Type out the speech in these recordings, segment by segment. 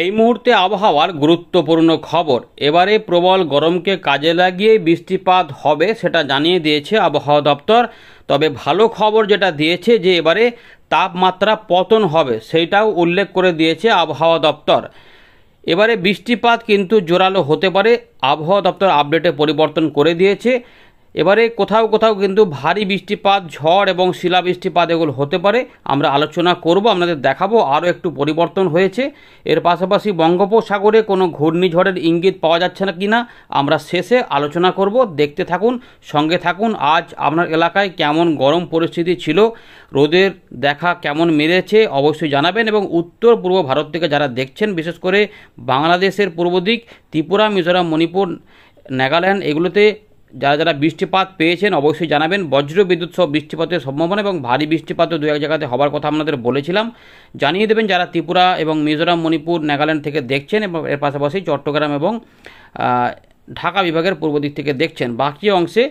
এই মুহূর্তে আবহাওয়ার গুরুত্বপূর্ণ খবর এবারে প্রবল গরমকে কাজে লাগিয়ে বৃষ্টিপাত হবে সেটা জানিয়ে দিয়েছে আবহাওয়া দপ্তর তবে ভালো খবর যেটা দিয়েছে যে এবারে তাপমাত্রা পতন হবে সেইটাও উল্লেখ করে দিয়েছে আবহাওয়া দপ্তর এবারে বৃষ্টিপাত কিন্তু জোরালো হতে পারে আবহাওয়া দপ্তর আপডেটে পরিবর্তন করে দিয়েছে এবারে কোথাও কোথাও কিন্তু ভারী বৃষ্টিপাত ঝড় এবং শিলা বৃষ্টিপাত এগুলো হতে পারে আমরা আলোচনা করব আপনাদের দেখাবো আরও একটু পরিবর্তন হয়েছে এর পাশাপাশি বঙ্গোপসাগরে কোনো ঘূর্ণিঝড়ের ইঙ্গিত পাওয়া যাচ্ছে না কিনা আমরা শেষে আলোচনা করব দেখতে থাকুন সঙ্গে থাকুন আজ আপনার এলাকায় কেমন গরম পরিস্থিতি ছিল রোদের দেখা কেমন মেরেছে অবশ্যই জানাবেন এবং উত্তর পূর্ব ভারত থেকে যারা দেখছেন বিশেষ করে বাংলাদেশের পূর্ব দিক ত্রিপুরা মিজোরাম মণিপুর নাগাল্যান্ড এগুলোতে যারা যারা বৃষ্টিপাত পেয়েছেন অবশ্যই জানাবেন বজ্র বিদ্যুৎ সহ বৃষ্টিপাতের সম্ভাবনা এবং ভারী বৃষ্টিপাতও দু এক জায়গাতে হবার কথা আপনাদের বলেছিলাম জানিয়ে দেবেন যারা ত্রিপুরা এবং মিজোরাম মণিপুর নাগাল্যান্ড থেকে দেখছেন এবং এর পাশাপাশি চট্টগ্রাম এবং ঢাকা বিভাগের পূর্ব দিক থেকে দেখছেন বাকি অংশে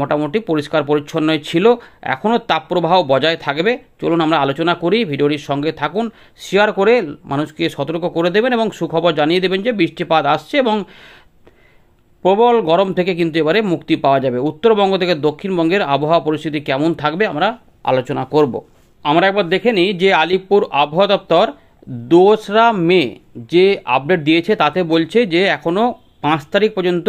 মোটামুটি পরিষ্কার পরিচ্ছন্নই ছিল এখনও তাপপ্রবাহ বজায় থাকবে চলুন আমরা আলোচনা করি ভিডিওটির সঙ্গে থাকুন শেয়ার করে মানুষকে সতর্ক করে দেবেন এবং সুখবর জানিয়ে দেবেন যে বৃষ্টিপাত আসছে এবং প্রবল গরম থেকে কিন্তু এবারে মুক্তি পাওয়া যাবে উত্তরবঙ্গ থেকে দক্ষিণবঙ্গের আবহাওয়া পরিস্থিতি কেমন থাকবে আমরা আলোচনা করব আমরা একবার দেখে নিই যে আলিপুর আবহাওয়া দপ্তর দোসরা মে যে আপডেট দিয়েছে তাতে বলছে যে এখনও পাঁচ তারিখ পর্যন্ত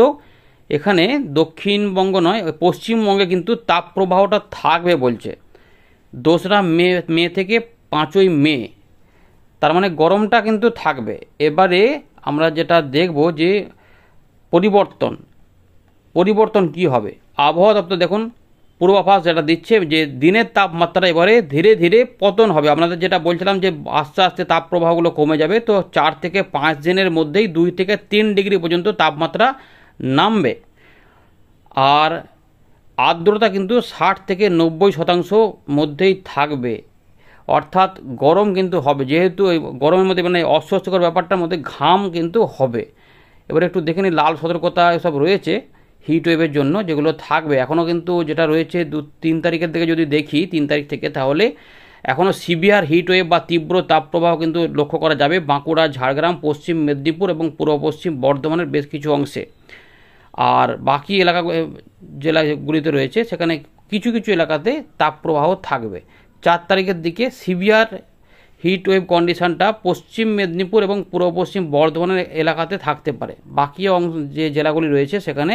এখানে দক্ষিণবঙ্গ নয় পশ্চিমবঙ্গে কিন্তু তাপপ্রবাহটা থাকবে বলছে দোসরা মে মে থেকে পাঁচই মে তার মানে গরমটা কিন্তু থাকবে এবারে আমরা যেটা দেখব যে পরিবর্তন পরিবর্তন কি হবে আবহাওয়া দপ্তর দেখুন পূর্বাভাস যেটা দিচ্ছে যে দিনের তাপমাত্রা এবারে ধীরে ধীরে পতন হবে আপনাদের যেটা বলছিলাম যে আস্তে আস্তে তাপ প্রবাহগুলো কমে যাবে তো চার থেকে পাঁচ দিনের মধ্যেই দুই থেকে তিন ডিগ্রি পর্যন্ত তাপমাত্রা নামবে আর আর্দ্রতা কিন্তু ষাট থেকে নব্বই শতাংশ মধ্যেই থাকবে অর্থাৎ গরম কিন্তু হবে যেহেতু গরমের মধ্যে মানে অস্বস্তিকর ব্যাপারটার মধ্যে ঘাম কিন্তু হবে এবার একটু দেখে নিই লাল সতর্কতা এসব রয়েছে হিট ওয়েভের জন্য যেগুলো থাকবে এখনও কিন্তু যেটা রয়েছে দু তিন তারিখের থেকে যদি দেখি তিন তারিখ থেকে তাহলে এখনও সিভিয়ার হিট ওয়েভ বা তীব্র তাপপ্রবাহ কিন্তু লক্ষ্য করা যাবে বাঁকুড়া ঝাড়গ্রাম পশ্চিম মেদিনীপুর এবং পূর্ব পশ্চিম বর্ধমানের বেশ কিছু অংশে আর বাকি এলাকা জেলাগুলিতে রয়েছে সেখানে কিছু কিছু এলাকাতে তাপপ্রবাহ থাকবে চার তারিখের দিকে সিভিয়ার হিট ওয়েভ কন্ডিশনটা পশ্চিম মেদিনীপুর এবং পূর্ব পশ্চিম বর্ধমানের এলাকাতে থাকতে পারে বাকি অংশ যে জেলাগুলি রয়েছে সেখানে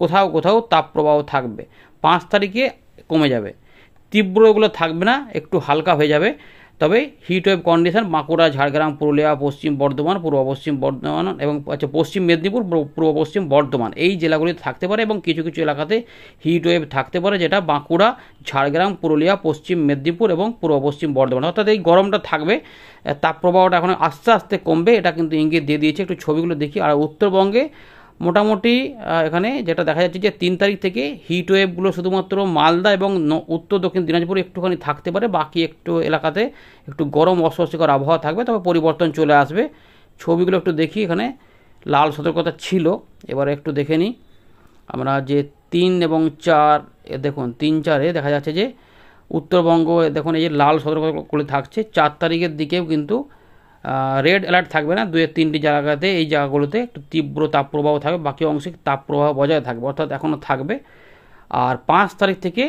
কোথাও কোথাও তাপপ্রবাহ থাকবে পাঁচ তারিখে কমে যাবে তীব্র ওগুলো থাকবে না একটু হালকা হয়ে যাবে তবে heat wave condition Bankura Jhargram Purulia Paschim Bardhaman পূর্ব পশ্চিম বর্ধমান এবং আচ্ছা পশ্চিম মেদিনীপুর পূর্ব পশ্চিম বর্ধমান এই জেলাগুলিতে থাকতে পারে এবং কিছু কিছু এলাকাতে হিট ওয়েভ থাকতে পারে যেটা বাঁকুড়া ঝাড়গ্রাম পুরুলিয়া পশ্চিম মেদিনীপুর এবং পূর্ব পশ্চিম বর্ধমান অর্থাৎ এই গরমটা থাকবে তাপপ্রবাহটা এখন আস্তে আস্তে কমবে এটা কিন্তু ইঙ্গিত দিয়ে দিয়েছে একটু ছবিগুলো দেখি আর উত্তরবঙ্গে মোটামুটি এখানে যেটা দেখা যাচ্ছে যে তিন তারিখ থেকে হিট ওয়েভগুলো শুধুমাত্র মালদা এবং উত্তর দক্ষিণ দিনাজপুর একটুখানি থাকতে পারে বাকি একটু এলাকাতে একটু গরম অস্বস্তিকর আবহাওয়া থাকবে তবে পরিবর্তন চলে আসবে ছবিগুলো একটু দেখি এখানে লাল সতর্কতা ছিল এবারে একটু দেখে নিই আমরা যে তিন এবং চার দেখুন তিন চারে দেখা যাচ্ছে যে উত্তরবঙ্গ দেখুন এই যে লাল সতর্কতা করে থাকছে চার তারিখের দিকেও কিন্তু রেড অ্যালার্ট থাকবে না এক তিনটি জায়গাতে এই জায়গাগুলোতে একটু তীব্র তাপপ্রবাহ থাকবে বাকি অংশে তাপপ্রবাহ বজায় থাকবে অর্থাৎ এখনও থাকবে আর পাঁচ তারিখ থেকে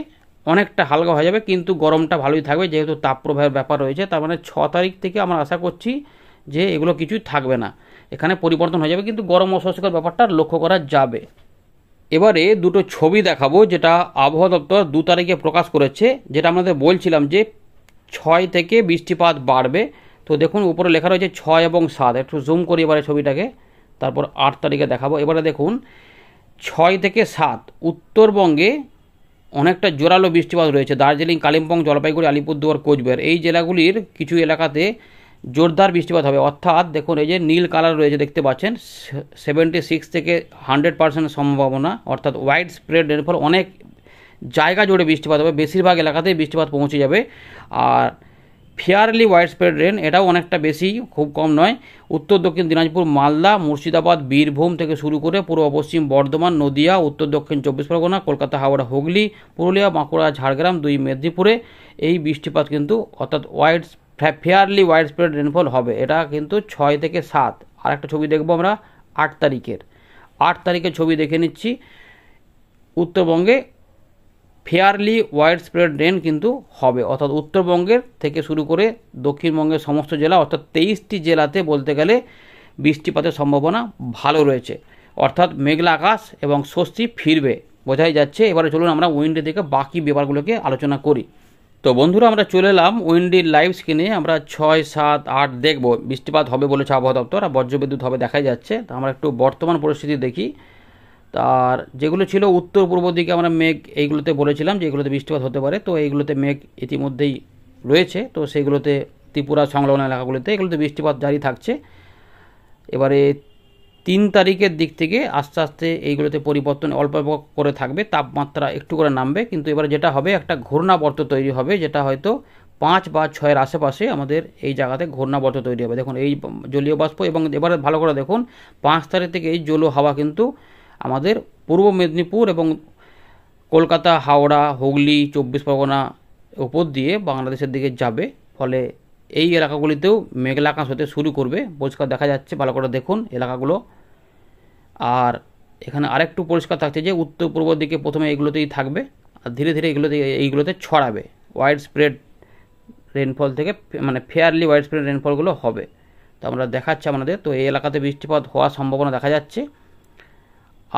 অনেকটা হালকা হয়ে যাবে কিন্তু গরমটা ভালোই থাকবে যেহেতু তাপপ্রবাহের ব্যাপার রয়েছে তার মানে ছ তারিখ থেকে আমরা আশা করছি যে এগুলো কিছুই থাকবে না এখানে পরিবর্তন হয়ে যাবে কিন্তু গরম অস্বস্তিকর ব্যাপারটা লক্ষ্য করা যাবে এবারে দুটো ছবি দেখাবো যেটা আবহাওয়া দপ্তর দু তারিখে প্রকাশ করেছে যেটা আমাদের বলছিলাম যে ছয় থেকে বৃষ্টিপাত বাড়বে তো দেখুন উপরে লেখা রয়েছে ছয় এবং সাত একটু জুম করি এবারে ছবিটাকে তারপর আট তারিখে দেখাবো এবারে দেখুন ছয় থেকে সাত উত্তরবঙ্গে অনেকটা জোরালো বৃষ্টিপাত রয়েছে দার্জিলিং কালিম্পং জলপাইগুড়ি আলিপুরদুয়ার কোচবিহার এই জেলাগুলির কিছু এলাকাতে জোরদার বৃষ্টিপাত হবে অর্থাৎ দেখুন এই যে নীল কালার রয়েছে দেখতে পাচ্ছেন সেভেন্টি সিক্স থেকে হান্ড্রেড পার্সেন্ট সম্ভাবনা অর্থাৎ ওয়াইড স্প্রেড রেনফল অনেক জায়গা জুড়ে বৃষ্টিপাত হবে বেশিরভাগ এলাকাতেই বৃষ্টিপাত পৌঁছে যাবে আর ফেয়ারলি ওয়াইড স্প্রেড রেন এটাও অনেকটা বেশি খুব কম নয় উত্তর দক্ষিণ দিনাজপুর মালদা মুর্শিদাবাদ বীরভূম থেকে শুরু করে পূর্ব পশ্চিম বর্ধমান নদিয়া উত্তর দক্ষিণ চব্বিশ পরগনা কলকাতা হাওড়া হুগলি পুরুলিয়া বাঁকুড়া ঝাড়গ্রাম দুই মেদিনীপুরে এই বৃষ্টিপাত কিন্তু অর্থাৎ wide fairly widespread rainfall হবে এটা কিন্তু ছয় থেকে সাত আর একটা ছবি দেখবো আমরা আট তারিখের আট তারিখের ছবি দেখে নিচ্ছি উত্তরবঙ্গে ফেয়ারলি ওয়াইড স্প্রেড রেন কিন্তু হবে অর্থাৎ উত্তরবঙ্গের থেকে শুরু করে দক্ষিণবঙ্গের সমস্ত জেলা অর্থাৎ তেইশটি জেলাতে বলতে গেলে বৃষ্টিপাতের সম্ভাবনা ভালো রয়েছে অর্থাৎ মেঘলা আকাশ এবং স্বস্তি ফিরবে বোঝাই যাচ্ছে এবারে চলুন আমরা উইন্ডে থেকে বাকি ব্যাপারগুলোকে আলোচনা করি তো বন্ধুরা আমরা চলে এলাম উইন্ডির লাইভ স্ক্রিনে আমরা ছয় সাত আট দেখব বৃষ্টিপাত হবে বলেছে আবহাওয়া দপ্তর আর বজ্রবিদ্যুৎ হবে দেখাই যাচ্ছে তো আমরা একটু বর্তমান পরিস্থিতি দেখি আর যেগুলো ছিল উত্তর পূর্ব দিকে আমরা মেঘ এইগুলোতে বলেছিলাম যে এগুলোতে বৃষ্টিপাত হতে পারে তো এইগুলোতে মেঘ ইতিমধ্যেই রয়েছে তো সেগুলোতে ত্রিপুরা সংলগ্ন এলাকাগুলোতে এগুলোতে বৃষ্টিপাত জারি থাকছে এবারে তিন তারিখের দিক থেকে আস্তে আস্তে এইগুলোতে পরিবর্তন অল্প অল্প করে থাকবে তাপমাত্রা একটু করে নামবে কিন্তু এবারে যেটা হবে একটা ঘূর্ণাবর্ত তৈরি হবে যেটা হয়তো পাঁচ বা ছয়ের আশেপাশে আমাদের এই জায়গাতে ঘূর্ণাবর্ত তৈরি হবে দেখুন এই জলীয় বাষ্প এবং এবারে ভালো করে দেখুন পাঁচ তারিখ থেকে এই জল হাওয়া কিন্তু আমাদের পূর্ব মেদিনীপুর এবং কলকাতা হাওড়া হুগলি চব্বিশ পরগনা উপর দিয়ে বাংলাদেশের দিকে যাবে ফলে এই এলাকাগুলিতেও মেঘলা আকাশ হতে শুরু করবে পরিষ্কার দেখা যাচ্ছে ভালো করে দেখুন এলাকাগুলো আর এখানে আরেকটু পরিষ্কার থাকছে যে উত্তর পূর্ব দিকে প্রথমে এগুলোতেই থাকবে আর ধীরে ধীরে এগুলোতে এইগুলোতে ছড়াবে ওয়াইড স্প্রেড রেনফল থেকে মানে ফেয়ারলি ওয়াইড স্প্রেড রেনফলগুলো হবে তো আমরা দেখাচ্ছি আপনাদের তো এই এলাকাতে বৃষ্টিপাত হওয়ার সম্ভাবনা দেখা যাচ্ছে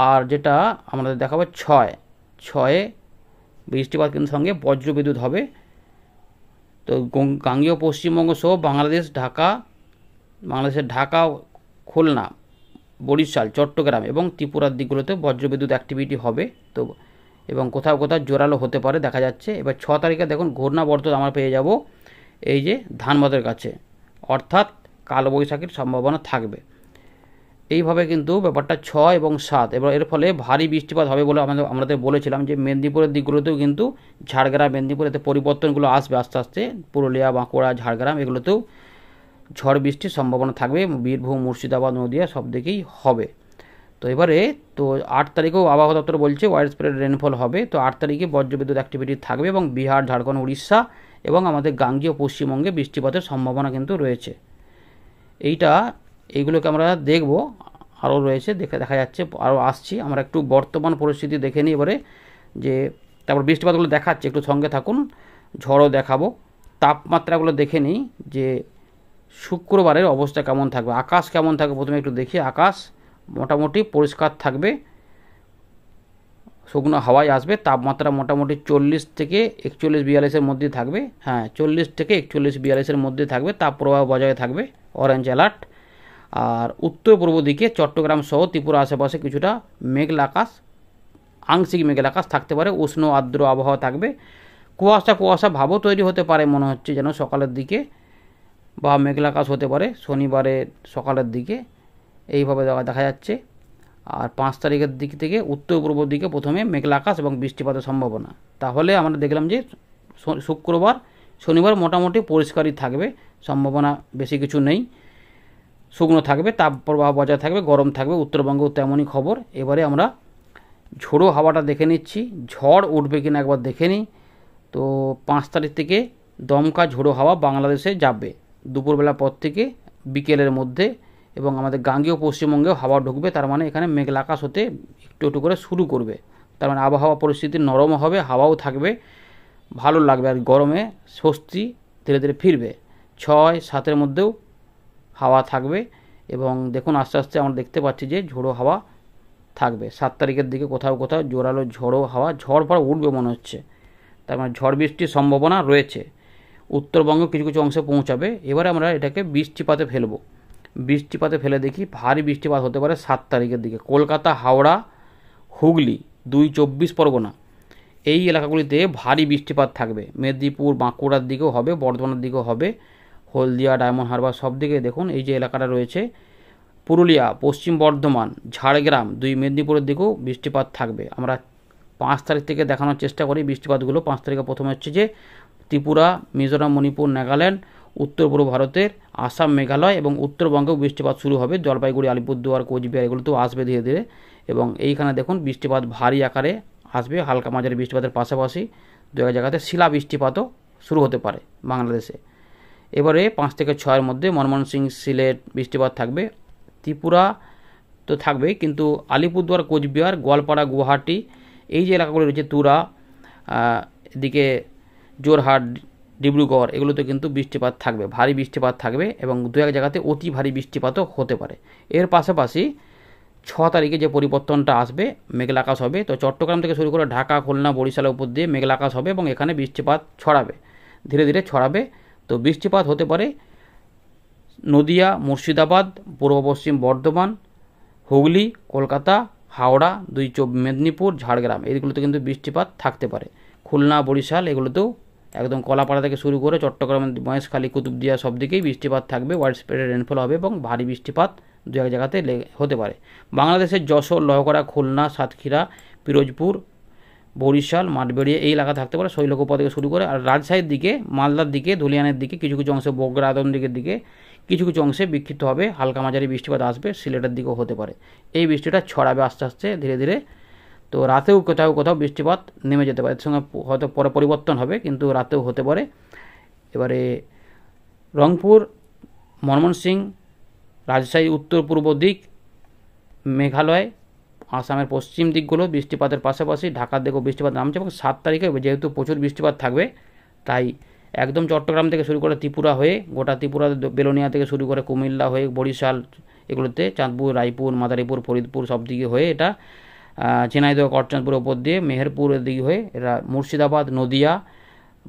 আর যেটা আমাদের দেখাবো ছয় ছয়ে বৃষ্টিপাত কেন্দ্রের সঙ্গে বজ্রবিদ্যুৎ হবে তো গাঙ্গীয় পশ্চিমবঙ্গ সহ বাংলাদেশ ঢাকা বাংলাদেশের ঢাকা খুলনা বরিশাল চট্টগ্রাম এবং ত্রিপুরার দিকগুলোতে বজ্রবিদ্যুৎ অ্যাক্টিভিটি হবে তো এবং কোথাও কোথাও জোরালো হতে পারে দেখা যাচ্ছে এবার ছ তারিখে দেখুন ঘূর্ণাবর্ত আমরা পেয়ে যাব এই যে ধানবাদের কাছে অর্থাৎ কালবৈশাখীর সম্ভাবনা থাকবে এইভাবে কিন্তু ব্যাপারটা ছয় এবং সাত এবার এর ফলে ভারী বৃষ্টিপাত হবে বলে আমাদের আমাদের বলেছিলাম যে মেদিনীপুরের দিকগুলোতেও কিন্তু ঝাড়গ্রাম মেদিনীপুর এতে পরিবর্তনগুলো আসবে আস্তে আস্তে পুরুলিয়া বাঁকুড়া ঝাড়গ্রাম এগুলোতেও ঝড় বৃষ্টির সম্ভাবনা থাকবে বীরভূম মুর্শিদাবাদ নদিয়া সব দিকেই হবে তো এবারে তো আট তারিখেও আবহাওয়া দপ্তর বলছে ওয়াইড স্প্রেড রেনফল হবে তো আট তারিখে বজ্রবিদ্যুৎ অ্যাক্টিভিটি থাকবে এবং বিহার ঝাড়খণ্ড উড়িষ্যা এবং আমাদের গাঙ্গীয় পশ্চিমবঙ্গে বৃষ্টিপাতের সম্ভাবনা কিন্তু রয়েছে এইটা এইগুলোকে আমরা দেখব আরও রয়েছে দেখে দেখা যাচ্ছে আরও আসছি আমরা একটু বর্তমান পরিস্থিতি দেখে নিই এবারে যে তারপর বৃষ্টিপাতগুলো দেখাচ্ছে একটু সঙ্গে থাকুন ঝড়ও দেখাবো তাপমাত্রাগুলো দেখে নিই যে শুক্রবারের অবস্থা কেমন থাকবে আকাশ কেমন থাকবে প্রথমে একটু দেখি আকাশ মোটামুটি পরিষ্কার থাকবে শুকনো হাওয়ায় আসবে তাপমাত্রা মোটামুটি চল্লিশ থেকে একচল্লিশ বিয়াল্লিশের মধ্যে থাকবে হ্যাঁ চল্লিশ থেকে একচল্লিশ বিয়াল্লিশের মধ্যে থাকবে তাপ প্রবাহ বজায় থাকবে অরেঞ্জ অ্যালার্ট আর উত্তর পূর্ব দিকে চট্টগ্রাম সহ ত্রিপুরা আশেপাশে কিছুটা মেঘলা আকাশ আংশিক মেঘলা আকাশ থাকতে পারে উষ্ণ আর্দ্র আবহাওয়া থাকবে কুয়াশা কুয়াশা ভাবও তৈরি হতে পারে মনে হচ্ছে যেন সকালের দিকে বা মেঘলা আকাশ হতে পারে শনিবারে সকালের দিকে এইভাবে দেখা যাচ্ছে আর পাঁচ তারিখের দিক থেকে উত্তর পূর্ব দিকে প্রথমে মেঘলা আকাশ এবং বৃষ্টিপাতের সম্ভাবনা তাহলে আমরা দেখলাম যে শুক্রবার শনিবার মোটামুটি পরিষ্কারই থাকবে সম্ভাবনা বেশি কিছু নেই শুকনো থাকবে তাপ প্রবাহ বজায় থাকবে গরম থাকবে উত্তরবঙ্গেও তেমনই খবর এবারে আমরা ঝোড়ো হাওয়াটা দেখে নিচ্ছি ঝড় উঠবে কিনা একবার দেখে নিই তো পাঁচ তারিখ থেকে দমকা ঝোড়ো হাওয়া বাংলাদেশে যাবে দুপুরবেলা পর থেকে বিকেলের মধ্যে এবং আমাদের গাঙ্গেয় পশ্চিমবঙ্গেও হাওয়া ঢুকবে তার মানে এখানে মেঘলা আকাশ হতে একটু একটু করে শুরু করবে তার মানে আবহাওয়া পরিস্থিতি নরম হবে হাওয়াও থাকবে ভালো লাগবে আর গরমে স্বস্তি ধীরে ধীরে ফিরবে ছয় সাতের মধ্যেও হাওয়া থাকবে এবং দেখুন আস্তে আস্তে আমরা দেখতে পাচ্ছি যে ঝোড়ো হাওয়া থাকবে সাত তারিখের দিকে কোথাও কোথাও জোরালো ঝড়ো হাওয়া ঝড় পর উঠবে মনে হচ্ছে তার মানে ঝড় বৃষ্টির সম্ভাবনা রয়েছে উত্তরবঙ্গ কিছু কিছু অংশে পৌঁছাবে এবারে আমরা এটাকে বৃষ্টিপাতে ফেলব বৃষ্টিপাতে ফেলে দেখি ভারী বৃষ্টিপাত হতে পারে সাত তারিখের দিকে কলকাতা হাওড়া হুগলি দুই চব্বিশ পরগনা এই এলাকাগুলিতে ভারী বৃষ্টিপাত থাকবে মেদিনীপুর বাঁকুড়ার দিকেও হবে বর্ধমানের দিকেও হবে হলদিয়া ডায়মন্ড হারবার সব দিকে দেখুন এই যে এলাকাটা রয়েছে পুরুলিয়া পশ্চিম বর্ধমান ঝাড়গ্রাম দুই মেদিনীপুরের দিকেও বৃষ্টিপাত থাকবে আমরা পাঁচ তারিখ থেকে দেখানোর চেষ্টা করি বৃষ্টিপাতগুলো পাঁচ তারিখে প্রথমে হচ্ছে যে ত্রিপুরা মিজোরাম মণিপুর নাগাল্যান্ড উত্তর পূর্ব ভারতের আসাম মেঘালয় এবং উত্তরবঙ্গেও বৃষ্টিপাত শুরু হবে জলপাইগুড়ি আলিপুরদুয়ার কোচবিহার এগুলো তো আসবে ধীরে ধীরে এবং এইখানে দেখুন বৃষ্টিপাত ভারী আকারে আসবে হালকা মাঝারি বৃষ্টিপাতের পাশাপাশি দু এক জায়গাতে শিলা বৃষ্টিপাতও শুরু হতে পারে বাংলাদেশে এবারে পাঁচ থেকে ছয়ের মধ্যে মনমোহন সিলেট বৃষ্টিপাত থাকবে ত্রিপুরা তো থাকবেই কিন্তু আলিপুরদুয়ার কোচবিহার গোয়ালপাড়া গুয়াহাটি এই যে এলাকাগুলো রয়েছে তুরা এদিকে জোরহাট ডিব্রুগড় এগুলোতে কিন্তু বৃষ্টিপাত থাকবে ভারী বৃষ্টিপাত থাকবে এবং দু এক জায়গাতে অতি ভারী বৃষ্টিপাতও হতে পারে এর পাশাপাশি ছ তারিখে যে পরিবর্তনটা আসবে মেঘলা আকাশ হবে তো চট্টগ্রাম থেকে শুরু করে ঢাকা খুলনা বরিশালের উপর দিয়ে মেঘলা আকাশ হবে এবং এখানে বৃষ্টিপাত ছড়াবে ধীরে ধীরে ছড়াবে তো বৃষ্টিপাত হতে পারে নদিয়া মুর্শিদাবাদ পূর্ব পশ্চিম বর্ধমান হুগলি কলকাতা হাওড়া দুই চব মেদিনীপুর ঝাড়গ্রাম এইগুলোতে কিন্তু বৃষ্টিপাত থাকতে পারে খুলনা বরিশাল এগুলোতেও একদম কলাপাড়া থেকে শুরু করে চট্টগ্রাম মহেশখালী কুতুবদিয়া সব দিকেই বৃষ্টিপাত থাকবে ওয়াইড স্প্রেড রেনফল হবে এবং ভারী বৃষ্টিপাত দু এক জায়গাতে হতে পারে বাংলাদেশের যশোর লহকরা খুলনা সাতক্ষীরা পিরোজপুর বরিশাল মাঠবেড়িয়া এই এলাকা থাকতে পারে শৈলকুপা থেকে শুরু করে আর রাজশাহীর দিকে মালদার দিকে ধুলিয়ানের দিকে কিছু কিছু অংশে বগরা দিকের দিকে কিছু কিছু অংশে বিক্ষিপ্ত হবে হালকা মাঝারি বৃষ্টিপাত আসবে সিলেটের দিকেও হতে পারে এই বৃষ্টিটা ছড়াবে আস্তে আস্তে ধীরে ধীরে তো রাতেও কোথাও কোথাও বৃষ্টিপাত নেমে যেতে পারে এর সঙ্গে হয়তো পরে পরিবর্তন হবে কিন্তু রাতেও হতে পারে এবারে রংপুর সিং রাজশাহী উত্তর পূর্ব দিক মেঘালয় আসামের পশ্চিম দিকগুলো বৃষ্টিপাতের পাশাপাশি ঢাকার দিকেও বৃষ্টিপাত নামছে এবং সাত তারিখে যেহেতু প্রচুর বৃষ্টিপাত থাকবে তাই একদম চট্টগ্রাম থেকে শুরু করে ত্রিপুরা হয়ে গোটা ত্রিপুরা বেলোনিয়া থেকে শুরু করে কুমিল্লা হয়ে বরিশাল এগুলোতে চাঁদপুর রায়পুর মাদারীপুর ফরিদপুর সব দিকে হয়ে এটা চেনাইদহ করচাঁদপুর ওপর দিয়ে মেহেরপুরের দিকে হয়ে এরা মুর্শিদাবাদ নদিয়া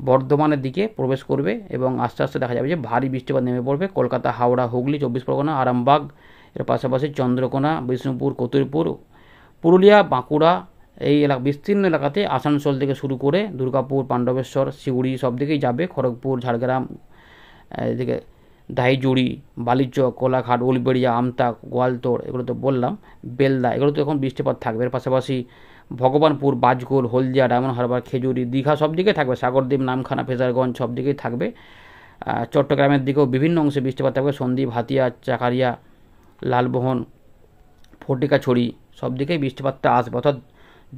বর্ধমানের দিকে প্রবেশ করবে এবং আস্তে আস্তে দেখা যাবে যে ভারী বৃষ্টিপাত নেমে পড়বে কলকাতা হাওড়া হুগলি চব্বিশ পরগনা আরামবাগ এর পাশাপাশি চন্দ্রকোনা বিষ্ণুপুর কতুরপুর পুরুলিয়া বাঁকুড়া এই এলাকা বিস্তীর্ণ এলাকাতে আসানসোল থেকে শুরু করে দুর্গাপুর পাণ্ডবেশ্বর শিউড়ি সব দিকেই যাবে খড়গপুর ঝাড়গ্রাম এদিকে দাইজুড়ি বালিচক কোলাঘাট উলবেড়িয়া আমতা গোয়ালতোড় এগুলো তো বললাম বেলদা এগুলো তো এখন বৃষ্টিপাত থাকবে এর পাশাপাশি ভগবানপুর বাজগোল হলদিয়া ডায়মন্ড হারবার খেজুরি দীঘা সব দিকে থাকবে সাগরদ্বীপ নামখানা ফেজারগঞ্জ সব দিকেই থাকবে চট্টগ্রামের দিকেও বিভিন্ন অংশে বৃষ্টিপাত থাকবে সন্দ্বীপ হাতিয়া চাকারিয়া লালমোহন ফটিকাছড়ি সব দিকেই বৃষ্টিপাতটা আসবে অর্থাৎ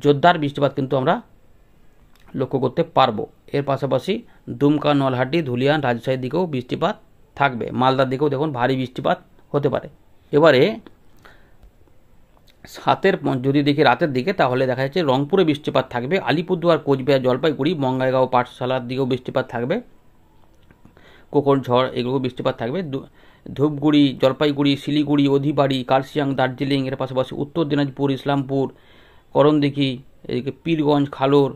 জোরদার বৃষ্টিপাত কিন্তু আমরা লক্ষ্য করতে পারবো এর পাশাপাশি দুমকা নলহাটি ধুলিয়ান রাজশাহীর দিকেও বৃষ্টিপাত থাকবে মালদার দিকেও দেখুন ভারী বৃষ্টিপাত হতে পারে এবারে সাতের যদি দেখি রাতের দিকে তাহলে দেখা যাচ্ছে রংপুরে বৃষ্টিপাত থাকবে আলিপুরদুয়ার কোচবিহার জলপাইগুড়ি বঙ্গাইগাঁও পাঠশালার দিকেও বৃষ্টিপাত থাকবে কোকর ঝড় এগুলো বৃষ্টিপাত থাকবে ধূপগুড়ি জলপাইগুড়ি শিলিগুড়ি অধিবাড়ি কার্সিয়াং দার্জিলিং এর পাশাপাশি উত্তর দিনাজপুর ইসলামপুর করণদিঘি এদিকে পীরগঞ্জ খালোর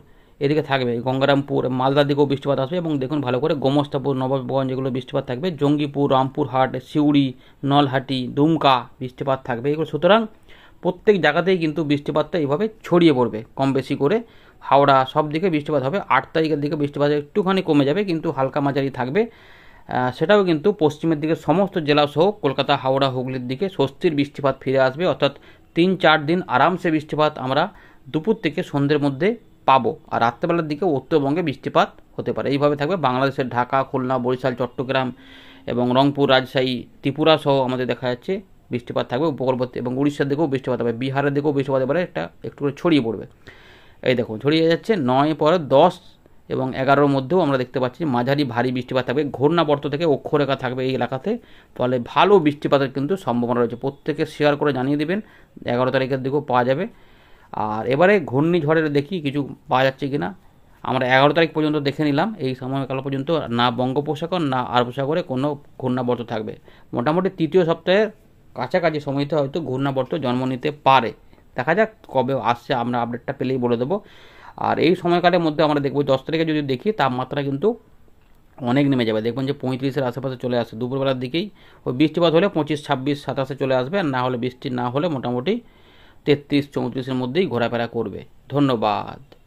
এদিকে থাকবে গঙ্গারামপুর মালদা দিকেও বৃষ্টিপাত আসবে এবং দেখুন ভালো করে গোমস্তাপুর নবাবগঞ্জ এগুলো বৃষ্টিপাত থাকবে জঙ্গিপুর রামপুরহাট সিউড়ি নলহাটি দুমকা বৃষ্টিপাত থাকবে এগুলো সুতরাং প্রত্যেক জায়গাতেই কিন্তু বৃষ্টিপাতটা এইভাবে ছড়িয়ে পড়বে কম বেশি করে হাওড়া সব দিকে বৃষ্টিপাত হবে আট তারিখের দিকে বৃষ্টিপাত একটুখানি কমে যাবে কিন্তু হালকা মাঝারি থাকবে সেটাও কিন্তু পশ্চিমের দিকে সমস্ত জেলা সহ কলকাতা হাওড়া হুগলির দিকে স্বস্তির বৃষ্টিপাত ফিরে আসবে অর্থাৎ তিন চার দিন আরামসে বৃষ্টিপাত আমরা দুপুর থেকে সন্ধ্যের মধ্যে পাবো আর রাত্রেবেলার দিকে উত্তরবঙ্গে বৃষ্টিপাত হতে পারে এইভাবে থাকবে বাংলাদেশের ঢাকা খুলনা বরিশাল চট্টগ্রাম এবং রংপুর রাজশাহী ত্রিপুরা সহ আমাদের দেখা যাচ্ছে বৃষ্টিপাত থাকবে উপকূলবর্তী এবং উড়িষ্যার দিকেও বৃষ্টিপাত হবে বিহারের দিকেও বৃষ্টিপাত হতে পারে একটা একটু করে ছড়িয়ে পড়বে এই দেখুন ছড়িয়ে যাচ্ছে নয় পরে দশ এবং এগারোর মধ্যেও আমরা দেখতে পাচ্ছি মাঝারি ভারী বৃষ্টিপাত থাকবে ঘূর্ণাবর্ত থেকে অক্ষরেখা থাকবে এই এলাকাতে ফলে ভালো বৃষ্টিপাতের কিন্তু সম্ভাবনা রয়েছে প্রত্যেকে শেয়ার করে জানিয়ে দেবেন এগারো তারিখের দিকেও পাওয়া যাবে আর এবারে ঘূর্ণিঝড়ের দেখি কিছু পাওয়া যাচ্ছে কি না আমরা এগারো তারিখ পর্যন্ত দেখে নিলাম এই সময়কাল পর্যন্ত না বঙ্গোপসাগর না আরবসাগরে কোনো ঘূর্ণাবর্ত থাকবে মোটামুটি তৃতীয় সপ্তাহের কাছাকাছি সময়তে হয়তো ঘূর্ণাবর্ত জন্ম নিতে পারে দেখা যাক কবে আসছে আমরা আপডেটটা পেলেই বলে দেবো আর এই সময়কালের মধ্যে আমরা দেখব দশ তারিখে যদি দেখি তাপমাত্রা কিন্তু অনেক নেমে যাবে দেখবেন যে পঁয়ত্রিশের আশেপাশে চলে আসে দুপুরবেলার দিকেই ওই বৃষ্টিপাত হলে পঁচিশ ছাব্বিশ সাতাশে চলে আসবে আর না হলে বৃষ্টি না হলে মোটামুটি তেত্রিশ চৌত্রিশের মধ্যেই ঘোরাফেরা করবে ধন্যবাদ